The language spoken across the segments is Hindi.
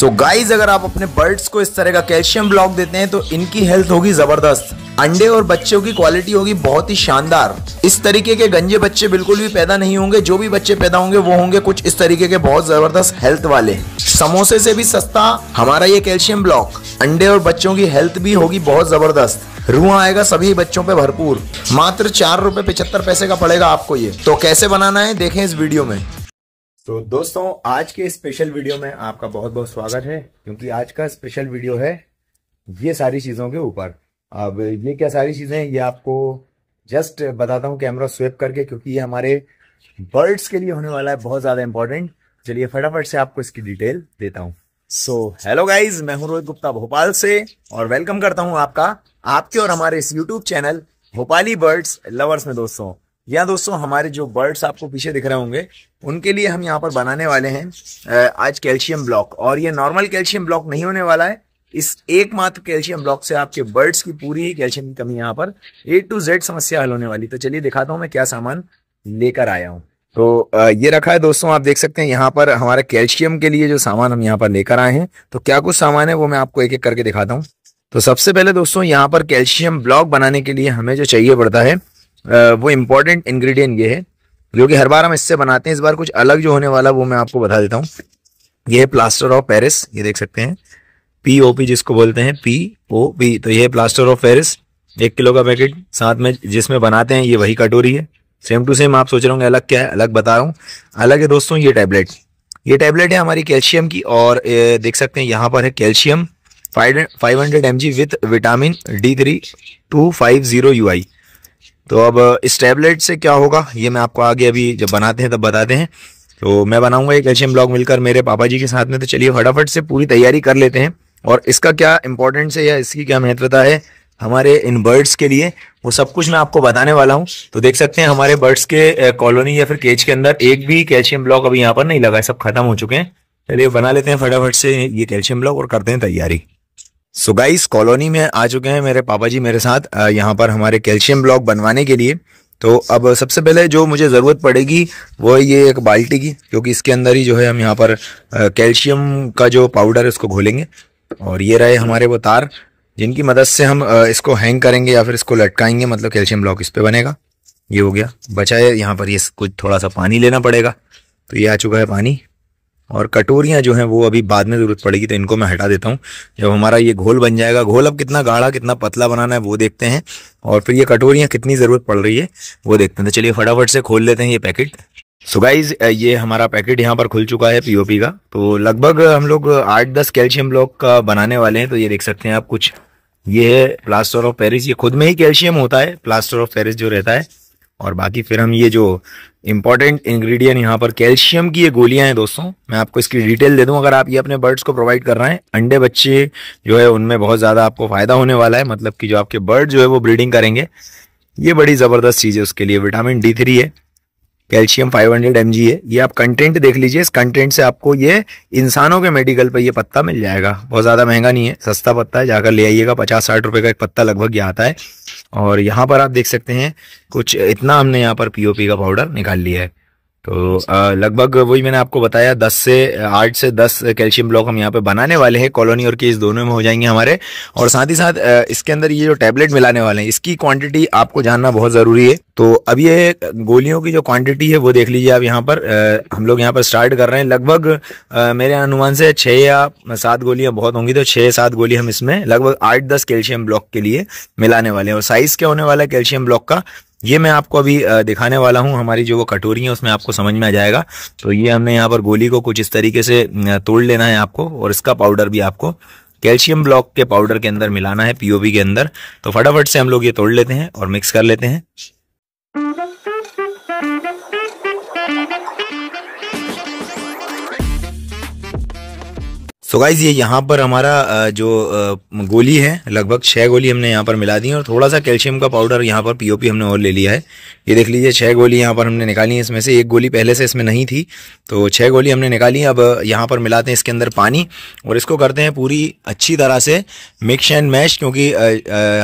सो so गाइज अगर आप अपने बर्ड्स को इस तरह का कैल्शियम ब्लॉक देते हैं तो इनकी हेल्थ होगी जबरदस्त अंडे और बच्चों की क्वालिटी होगी बहुत ही शानदार इस तरीके के गंजे बच्चे बिल्कुल भी पैदा नहीं होंगे जो भी बच्चे पैदा होंगे वो होंगे कुछ इस तरीके के बहुत जबरदस्त हेल्थ वाले समोसे से भी सस्ता हमारा ये कैल्शियम ब्लॉक अंडे और बच्चों की हेल्थ भी होगी बहुत जबरदस्त रुआ आएगा सभी बच्चों पे भरपूर मात्र चार रुपए पिछहत्तर पैसे का पड़ेगा आपको ये तो कैसे बनाना है देखें इस वीडियो में तो दोस्तों आज के स्पेशल वीडियो में आपका बहुत बहुत स्वागत है क्योंकि आज का स्पेशल वीडियो है ये सारी चीज़ों के ऊपर अब ये क्या सारी चीज़ें ये आपको जस्ट बताता हूँ कैमरा स्वेप करके क्योंकि ये हमारे बर्ड्स के लिए होने वाला है बहुत ज़्यादा इंपॉर्टेंट चलिए फटाफट से आपको इसकी डिटेल देता हूँ सो हेलो गाइज मैं हूँ रोहित गुप्ता भोपाल से और वेलकम करता हूं आपका आपके और हमारे इस YouTube channel Bhopali birds lovers में दोस्तों या दोस्तों हमारे जो बर्ड्स आपको पीछे दिख रहे होंगे उनके लिए हम यहाँ पर बनाने वाले हैं आज कैल्शियम ब्लॉक और ये नॉर्मल कैल्शियम ब्लॉक नहीं होने वाला है इस एकमात्र कैल्शियम ब्लॉक से आपके बर्ड्स की पूरी ही कैल्शियम की कमी यहाँ पर ए टू जेड समस्या हल होने वाली तो चलिए दिखाता हूँ मैं क्या सामान लेकर आया हूँ तो ये रखा है दोस्तों आप देख सकते हैं यहाँ पर हमारे कैल्शियम के लिए जो सामान हम यहाँ पर लेकर आए हैं तो क्या कुछ सामान है वो मैं आपको एक एक करके दिखाता हूँ तो सबसे पहले दोस्तों यहाँ पर कैल्शियम ब्लॉक बनाने के लिए हमें जो चाहिए पड़ता है वो इम्पोर्टेंट इन्ग्रीडियंट ये है जो कि हर बार हम इससे बनाते हैं इस बार कुछ अलग जो होने वाला वो मैं आपको बता देता हूँ ये है प्लास्टर ऑफ पेरिस ये देख सकते हैं पी ओ पी जिसको बोलते हैं पी ओ पी तो ये प्लास्टर ऑफ पेरिस एक किलो का पैकेट साथ में जिसमें बनाते हैं ये वही कटोरी है सेम टू सेम आप सोच रहे होंगे अलग क्या है अलग बता रहा हूँ अलग है दोस्तों ये टैबलेट ये टैबलेट है हमारी कैल्शियम की और देख सकते हैं यहाँ पर है calcium five hundred M G with vitamin D three two five zero U I तो अब इस टैबलेट से क्या होगा ये मैं आपको आगे अभी जब बनाते हैं तब बताते हैं तो मैं बनाऊंगा एक एल्शियम ब्लॉग मिलकर मेरे पापा जी के साथ में तो चलिए फटाफट से पूरी तैयारी कर लेते हैं और इसका क्या इंपॉर्टेंस है या इसकी क्या महत्वता है हमारे इन बर्ड्स के लिए वो सब कुछ मैं आपको बताने वाला हूँ तो देख सकते हैं हमारे बर्ड्स के कॉलोनी या फिर केज के अंदर एक भी कैल्शियम ब्लॉक अभी यहाँ पर नहीं लगा है सब खत्म हो चुके हैं चलिए बना लेते हैं फटाफट से ये कैल्शियम ब्लॉक और करते हैं तैयारी सो गाइस कॉलोनी में आ चुके हैं मेरे पापा जी मेरे साथ यहाँ पर हमारे कैल्शियम ब्लॉक बनवाने के लिए तो अब सबसे पहले जो मुझे ज़रूरत पड़ेगी वो ये एक बाल्टी की क्योंकि इसके अंदर ही जो है हम यहाँ पर कैल्शियम का जो पाउडर है उसको घोलेंगे और ये रहे हमारे वो तार जिनकी मदद से हम इसको हैंग करेंगे या फिर इसको लटकाएंगे मतलब कैल्शियम ब्लॉक इस पर बनेगा ये हो गया बचाए यहाँ पर ये कुछ थोड़ा सा पानी लेना पड़ेगा तो ये आ चुका है पानी और कटोरियां जो हैं वो अभी बाद में ज़रूरत पड़ेगी तो इनको मैं हटा देता हूँ जब हमारा ये घोल बन जाएगा घोल अब कितना गाढ़ा कितना पतला बनाना है वो देखते हैं और फिर ये कटोरियां कितनी ज़रूरत पड़ रही है वो देखते हैं तो चलिए फटाफट से खोल लेते हैं ये पैकेट सो so गाइज ये हमारा पैकेट यहाँ पर खुल चुका है पीओपी का तो लगभग हम लोग आठ दस कैल्शियम ब्लॉक का बनाने वाले हैं तो ये देख सकते हैं आप कुछ ये है प्लास्टर ऑफ पेरिस ये खुद में ही कैल्शियम होता है प्लास्टर ऑफ पेरिस जो रहता है और बाकी फिर हम ये जो इंपॉर्टेंट इंग्रेडिएंट यहाँ पर कैल्शियम की ये गोलियां हैं दोस्तों मैं आपको इसकी डिटेल दे दूं अगर आप ये अपने बर्ड्स को प्रोवाइड कर रहे हैं अंडे बच्चे जो है उनमें बहुत ज़्यादा आपको फायदा होने वाला है मतलब कि जो आपके बर्ड जो है वो ब्रीडिंग करेंगे ये बड़ी ज़बरदस्त चीज़ है उसके लिए विटामिन डी थ्री है कैल्शियम 500 हंड्रेड है ये आप कंटेंट देख लीजिए इस कंटेंट से आपको ये इंसानों के मेडिकल पर ये पत्ता मिल जाएगा बहुत ज़्यादा महंगा नहीं है सस्ता पत्ता है जाकर ले आइएगा पचास साठ रुपये का एक पत्ता लगभग यह आता है और यहाँ पर आप देख सकते हैं कुछ इतना हमने यहाँ पर पी का पाउडर निकाल लिया है तो लगभग वही मैंने आपको बताया दस से आठ से दस कैल्शियम ब्लॉक हम यहाँ पे बनाने वाले हैं कॉलोनी और केस दोनों में हो जाएंगे हमारे और साथ ही साथ इसके अंदर ये जो टैबलेट मिलाने वाले हैं इसकी क्वांटिटी आपको जानना बहुत ज़रूरी है तो अब ये गोलियों की जो क्वांटिटी है वो देख लीजिए आप यहाँ पर हम लोग यहाँ पर स्टार्ट कर रहे हैं लगभग मेरे अनुमान से छः या सात गोलियाँ बहुत होंगी तो छः सात गोली हम इसमें लगभग आठ दस कैल्शियम ब्लॉक के लिए मिलाने वाले हैं और साइज़ क्या होने वाला है कैल्शियम ब्लॉक का ये मैं आपको अभी दिखाने वाला हूँ हमारी जो वो कटोरी है उसमें आपको समझ में आ जाएगा तो ये हमने यहाँ पर गोली को कुछ इस तरीके से तोड़ लेना है आपको और इसका पाउडर भी आपको कैल्शियम ब्लॉक के पाउडर के अंदर मिलाना है पीओबी के अंदर तो फटाफट से हम लोग ये तोड़ लेते हैं और मिक्स कर लेते हैं सो so गाइज ये यहाँ पर हमारा जो गोली है लगभग छः गोली हमने यहाँ पर मिला दी है और थोड़ा सा कैल्शियम का पाउडर यहाँ पर पीओपी हमने और ले लिया है ये देख लीजिए छः गोली यहाँ पर हमने निकाली है इसमें से एक गोली पहले से इसमें नहीं थी तो छः गोली हमने निकाली अब यहाँ पर मिलाते हैं इसके अंदर पानी और इसको करते हैं पूरी अच्छी तरह से मिक्स एंड मैश क्योंकि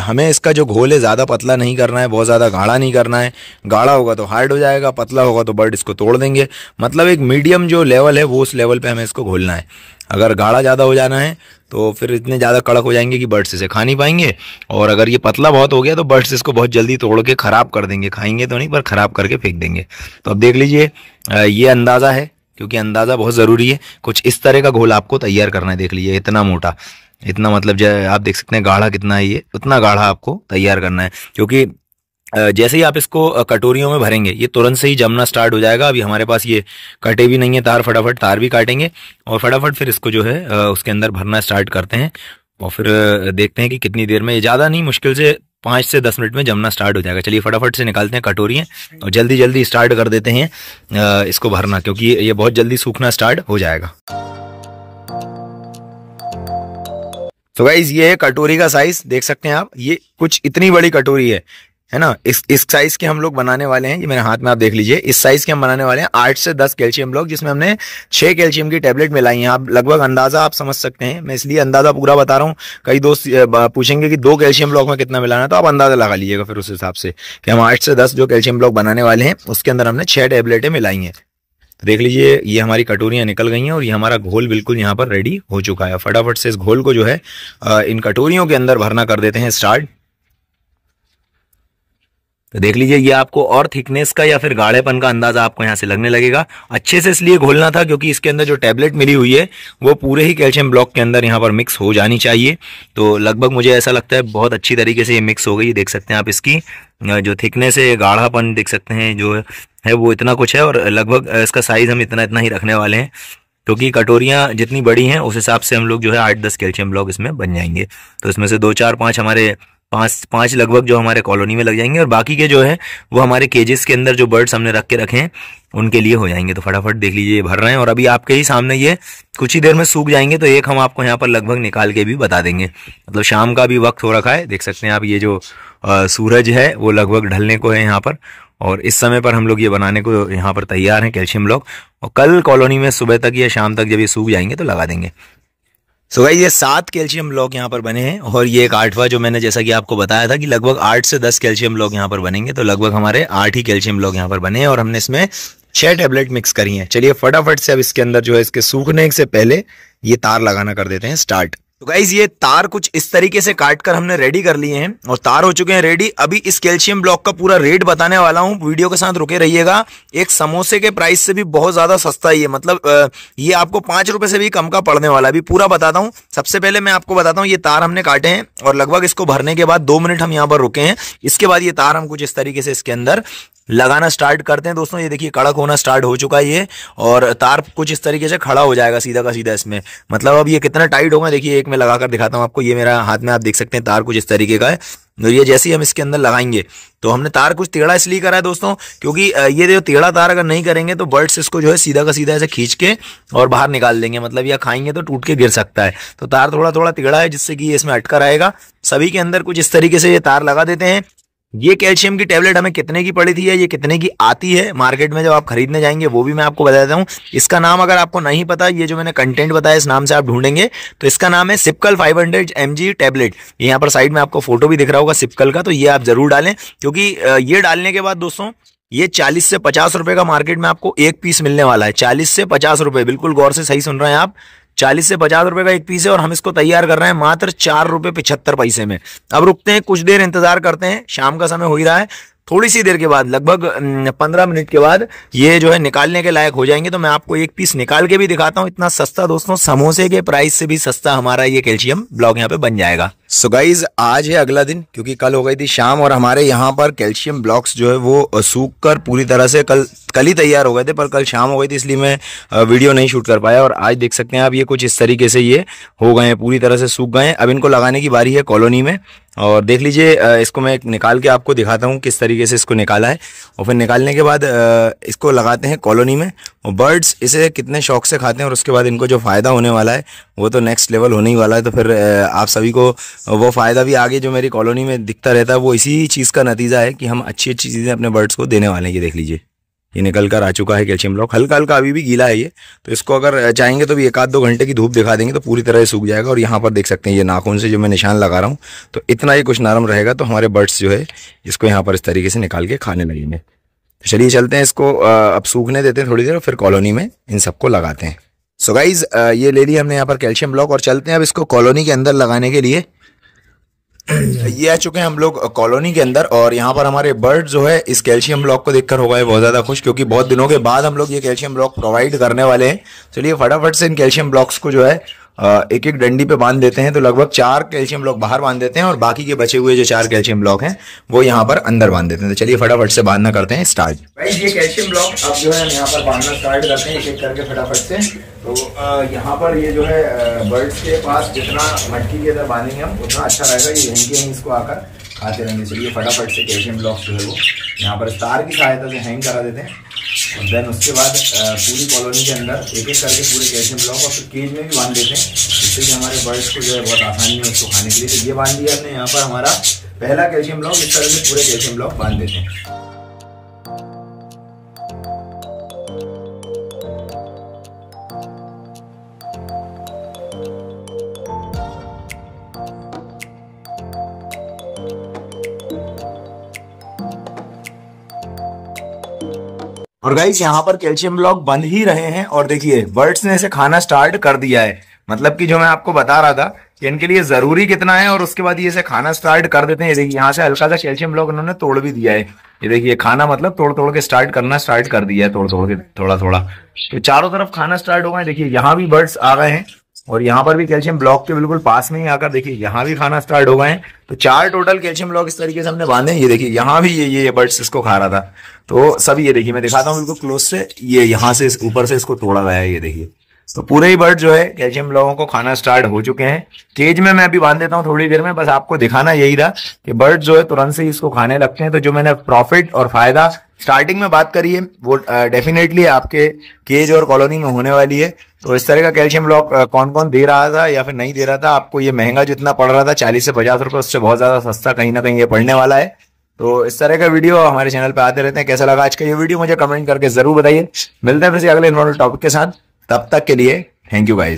हमें इसका जो घोल है ज़्यादा पतला नहीं करना है बहुत ज़्यादा गाढ़ा नहीं करना है गाढ़ा होगा तो हार्ड हो जाएगा पतला होगा तो बर्ड इसको तोड़ देंगे मतलब एक मीडियम जो लेवल है वो उस लेवल पर हमें इसको घोलना है अगर गाढ़ा ज़्यादा हो जाना है तो फिर इतने ज़्यादा कड़क हो जाएंगे कि बर्ड्स इसे खा नहीं पाएंगे और अगर ये पतला बहुत हो गया तो बर्ड्स इसको बहुत जल्दी तोड़ के ख़राब कर देंगे खाएंगे तो नहीं पर ख़राब करके फेंक देंगे तो अब देख लीजिए ये अंदाज़ा है क्योंकि अंदाज़ा बहुत ज़रूरी है कुछ इस तरह का घोल आपको तैयार करना है देख लीजिए इतना मोटा इतना मतलब जो आप देख सकते हैं गाढ़ा कितना है ये उतना गाढ़ा आपको तैयार करना है क्योंकि जैसे ही आप इसको कटोरियों में भरेंगे ये तुरंत से ही जमना स्टार्ट हो जाएगा अभी हमारे पास ये कटे भी नहीं है तार फटाफट तार भी काटेंगे और फटाफट फिर इसको जो है उसके अंदर भरना स्टार्ट करते हैं और फिर देखते हैं कि कितनी देर में ये ज़्यादा नहीं मुश्किल से पाँच से दस मिनट में जमना स्टार्ट हो जाएगा चलिए फटाफट से निकालते हैं कटोरियाँ और जल्दी जल्दी स्टार्ट कर देते हैं इसको भरना क्योंकि ये बहुत जल्दी सूखना स्टार्ट हो जाएगा तो गाइज ये है कटोरी का साइज देख सकते हैं आप ये कुछ इतनी बड़ी कटोरी है है ना इस इस साइज के हम लोग बनाने वाले हैं ये मेरे हाथ में आप देख लीजिए इस साइज के हम बनाने वाले हैं आठ से दस कैल्शियम ब्लॉक जिसमें हमने छह कैल्शियम की टेबलेट मिलाई है आप लगभग अंदाजा आप समझ सकते हैं मैं इसलिए अंदाजा पूरा बता रहा हूँ कई दोस्त पूछेंगे कि दो कैल्शियम ब्लॉक में कितना मिलाना है तो आप अंदाजा लगा लीजिएगा फिर उस हिसाब से कि हम आठ से दस जो कैल्शियम ब्लॉक बनाने वाले हैं उसके अंदर हमने छह टेबलेटें मिलाई हैं देख लीजिए ये हमारी कटोरियां निकल गई हैं और ये हमारा घोल बिल्कुल यहाँ पर रेडी हो चुका है फटाफट से इस घोल को जो है इन कटोरियों के अंदर भरना कर देते हैं स्टार्ट तो देख लीजिए ये आपको और थिकनेस का या फिर गाढ़ेपन का अंदाजा आपको यहाँ से लगने लगेगा अच्छे से इसलिए घोलना था क्योंकि इसके अंदर जो टैबलेट मिली हुई है वो पूरे ही कैल्शियम ब्लॉक के अंदर यहाँ पर मिक्स हो जानी चाहिए तो लगभग मुझे ऐसा लगता है बहुत अच्छी तरीके से ये मिक्स हो गई देख सकते हैं आप इसकी जो थिकनेस है गाढ़ापन देख सकते हैं जो है वो इतना कुछ है और लगभग इसका साइज हम इतना इतना ही रखने वाले हैं क्योंकि कटोरियाँ जितनी बड़ी हैं उस हिसाब से हम लोग जो है आठ दस कैल्शियम ब्लॉक इसमें बन जाएंगे तो इसमें से दो चार पाँच हमारे पांच पांच लगभग जो हमारे कॉलोनी में लग जाएंगे और बाकी के जो है वो हमारे केजेस के अंदर जो बर्ड्स हमने रख के रखे हैं उनके लिए हो जाएंगे तो फटाफट देख लीजिए भर रहे हैं और अभी आपके ही सामने ये कुछ ही देर में सूख जाएंगे तो एक हम आपको यहाँ पर लगभग निकाल के भी बता देंगे मतलब शाम का भी वक्त हो रखा है देख सकते हैं आप ये जो आ, सूरज है वो लगभग ढलने को है यहाँ पर और इस समय पर हम लोग ये बनाने को यहाँ पर तैयार हैं कैल्शियम ब्लॉक और कल कॉलोनी में सुबह तक या शाम तक जब ये सूख जाएंगे तो लगा देंगे सो गाइज ये सात कैल्शियम ब्लॉक यहाँ पर बने हैं और ये एक आठवा जो मैंने जैसा कि आपको बताया था कि लगभग आठ से दस कैल्शियम ब्लॉक यहाँ पर बनेंगे तो लगभग हमारे आठ ही कैल्शियम ब्लॉक यहाँ पर बने हैं और हमने इसमें छह टेबलेट मिक्स करी हैं चलिए फटाफट से अब इसके अंदर जो है इसके सूखने से पहले ये तार लगाना कर देते हैं स्टार्ट तो गाइज ये तार कुछ इस तरीके से काट कर हमने रेडी कर लिए हैं और तार हो चुके हैं रेडी अभी इस कैल्शियम ब्लॉक का पूरा रेट बताने वाला हूँ वीडियो के साथ रुके रहिएगा एक समोसे के प्राइस से भी बहुत ज़्यादा सस्ता ही है मतलब ये आपको पांच रुपए से भी कम का पड़ने वाला है अभी पूरा बताता हूँ सबसे पहले मैं आपको बताता हूँ ये तार हमने काटे हैं और लगभग इसको भरने के बाद दो मिनट हम यहाँ पर रुके हैं इसके बाद ये तार हम कुछ इस तरीके से इसके अंदर लगाना स्टार्ट करते हैं दोस्तों ये देखिए कड़क होना स्टार्ट हो चुका है ये और तार कुछ इस तरीके से खड़ा हो जाएगा सीधा का सीधा इसमें मतलब अब ये कितना टाइट होगा देखिए एक मैं लगाकर दिखाता हूँ आपको ये मेरा हाथ में आप देख सकते हैं तार कुछ इस तरीके का है और ये जैसे ही हम इसके अंदर लगाएंगे तो हमने तार कुछ टेढ़ा इसलिए करा है दोस्तों क्योंकि ये जो टेढ़ा तार अगर नहीं करेंगे तो बर्ड्स इसको जो है सीधा का सीधा ऐसे खींच के और बाहर निकाल देंगे मतलब या खाएंगे तो टूट के गिर सकता है तो तार थोड़ा थोड़ा टेढ़ा है जिससे कि इसमें अटका रहेगा सभी के अंदर कुछ इस तरीके से ये तार लगा देते हैं ये कैल्शियम की टैबलेट हमें कितने की पड़ी थी या ये कितने की आती है मार्केट में जब आप खरीदने जाएंगे वो भी मैं आपको बता देता हूँ इसका नाम अगर आपको नहीं पता ये जो मैंने कंटेंट बताया इस नाम से आप ढूंढेंगे तो इसका नाम है Cipcal 500 hundred M G tablet यहाँ पर साइड में आपको फोटो भी दिख रहा होगा सिपकल का तो ये आप जरूर डालें क्योंकि ये डालने के बाद दोस्तों ये 40 से 50 रुपए का मार्केट में आपको एक पीस मिलने वाला है 40 से 50 रुपए बिल्कुल गौर से सही सुन रहे हैं आप चालीस से पचास रुपए का एक पीस है और हम इसको तैयार कर रहे हैं मात्र चार रुपए पिछहत्तर पैसे में अब रुकते हैं कुछ देर इंतजार करते हैं शाम का समय हो ही रहा है थोड़ी सी देर के बाद लगभग पंद्रह मिनट के बाद ये जो है निकालने के लायक हो जाएंगे तो मैं आपको एक पीस निकाल के भी दिखाता हूँ इतना सस्ता दोस्तों समोसे के प्राइस से भी सस्ता हमारा ये कैल्शियम ब्लॉग यहाँ पे बन जाएगा सो so गाइज आज है अगला दिन क्योंकि कल हो गई थी शाम और हमारे यहाँ पर कैल्शियम ब्लॉक्स जो है वो सूख कर पूरी तरह से कल कल ही तैयार हो गए थे पर कल शाम हो गई थी इसलिए मैं वीडियो नहीं शूट कर पाया और आज देख सकते हैं आप ये कुछ इस तरीके से ये हो गए हैं पूरी तरह से सूख गए हैं अब इनको लगाने की बारी है कॉलोनी में और देख लीजिए इसको मैं निकाल के आपको दिखाता हूँ किस तरीके से इसको निकाला है और फिर निकालने के बाद इसको लगाते हैं कॉलोनी में और बर्ड्स इसे कितने शौक से खाते हैं और उसके बाद इनको जो फ़ायदा होने वाला है वो तो नेक्स्ट लेवल होने ही वाला है तो फिर आप सभी को वो फ़ायदा भी आगे जो मेरी कॉलोनी में दिखता रहता है वो इसी चीज़ का नतीजा है कि हम अच्छी अच्छी चीज़ें अपने बर्ड्स को देने वाले हैं ये देख लीजिए ये निकल कर आ चुका है कैल्शियम ब्लॉक हल्का हल्का अभी भी गीला है ये तो इसको अगर चाहेंगे तो भी एक आध दो घंटे की धूप दिखा देंगे तो पूरी तरह सूख जाएगा और यहाँ पर देख सकते हैं ये नाखून से जो मैं निशान लगा रहा हूँ तो इतना ही कुछ नरम रहेगा तो हमारे बर्ड्स जो है इसको यहाँ पर इस तरीके से निकाल के खाने लगेंगे तो चलिए चलते हैं इसको अब सूखने देते हैं थोड़ी देर और फिर कॉलोनी में इन सबको लगाते हैं सो so गाइज ये ले ली हमने यहाँ पर कैल्शियम ब्लॉक और चलते हैं अब इसको कॉलोनी के अंदर लगाने के लिए ये आ चुके हैं हम लोग कॉलोनी के अंदर और यहाँ पर हमारे बर्ड जो है इस कैल्शियम ब्लॉक को देखकर हो गए बहुत ज़्यादा खुश क्योंकि बहुत दिनों के बाद हम लोग ये कैल्शियम ब्लॉक प्रोवाइड करने वाले हैं चलिए फटाफट से इन कैल्शियम ब्लॉक्स को जो है एक एक डंडी पे बांध देते हैं तो लगभग चार कैल्शियम ब्लॉक बाहर बांध देते हैं और बाकी के बचे हुए जो चार कैल्शियम ब्लॉक हैं वो यहाँ पर अंदर बांध देते हैं तो चलिए फटाफट से बांधना करते हैं स्टार्ट भाई ये कैल्शियम ब्लॉक अब जो है यहाँ पर बांधना स्टार्ट करते हैं एक एक करके फटाफट से तो यहाँ पर ये जो है बर्ड्स के पास जितना मटकी के अंदर बांधेंगे हम उतना अच्छा रहेगा ये यहीं के यहीं इसको आकर खाते रहने चाहिए फटाफट से कैल्शियम ब्लॉक्स जो है वो यहाँ पर तार की सहायता से हैंग करा देते हैं और देन उसके बाद पूरी कॉलोनी के अंदर एक एक करके पूरे कैल्शियम ब्लॉक और फिर केज में भी बांध देते हैं जिससे कि हमारे बर्ड्स को जो है बहुत आसानी है उसको खाने के लिए तो ये बांध दिया हमने यहाँ पर हमारा पहला कैल्शियम ब्लॉक इस तरह से पूरे कैल्शियम ब्लॉक बांध देते हैं और गाइज यहाँ पर कैल्शियम ब्लॉक बन ही रहे हैं और देखिए बर्ड्स ने इसे खाना स्टार्ट कर दिया है मतलब कि जो मैं आपको बता रहा था कि इनके लिए जरूरी कितना है और उसके बाद ये इसे खाना स्टार्ट कर देते हैं देखिए यहाँ से हल्का सा कैल्शियम ब्लॉक इन्होंने तोड़ भी दिया है ये देखिए खाना मतलब तोड़ तोड़ के स्टार्ट करना स्टार्ट कर दिया है तोड़ तोड़ के थोड़ा थोड़ा तो चारों तरफ खाना स्टार्ट हो गए देखिए यहाँ भी बर्ड्स आ गए हैं और यहाँ पर भी कैल्शियम ब्लॉक के बिल्कुल पास में ही आकर देखिए यहाँ भी खाना स्टार्ट हो गए हैं तो चार टोटल कैल्शियम ब्लॉक इस तरीके से हमने बांधे ये देखिए यहाँ भी ये ये, ये बर्ड्स इसको खा रहा था तो सब ये देखिए मैं दिखाता हूँ बिल्कुल क्लोज से ये यहाँ से ऊपर से इसको तोड़ा गया है ये देखिए तो पूरे ही बर्ड जो है कैल्शियम लोगों को खाना स्टार्ट हो चुके हैं केज में मैं अभी बांध देता हूँ थोड़ी देर में बस आपको दिखाना यही था कि बर्ड जो है तुरंत से इसको खाने लगते हैं तो जो मैंने प्रॉफिट और फायदा स्टार्टिंग में बात करी है वो डेफिनेटली आपके केज और कॉलोनी में होने वाली है तो इस तरह का कैल्शियम ब्लॉक कौन कौन दे रहा था या फिर नहीं दे रहा था आपको ये महंगा जितना पड़ रहा था चालीस से पचास रुपये उससे बहुत ज्यादा सस्ता कहीं ना कहीं ये पड़ने वाला है तो इस तरह का वीडियो हमारे चैनल पर आते रहते हैं कैसा लगा आज का ये वीडियो मुझे कमेंट करके जरूर बताइए मिलते हैं फिर अगले इन्वॉल्व टॉपिक के साथ तब तक के लिए थैंक यू गाइज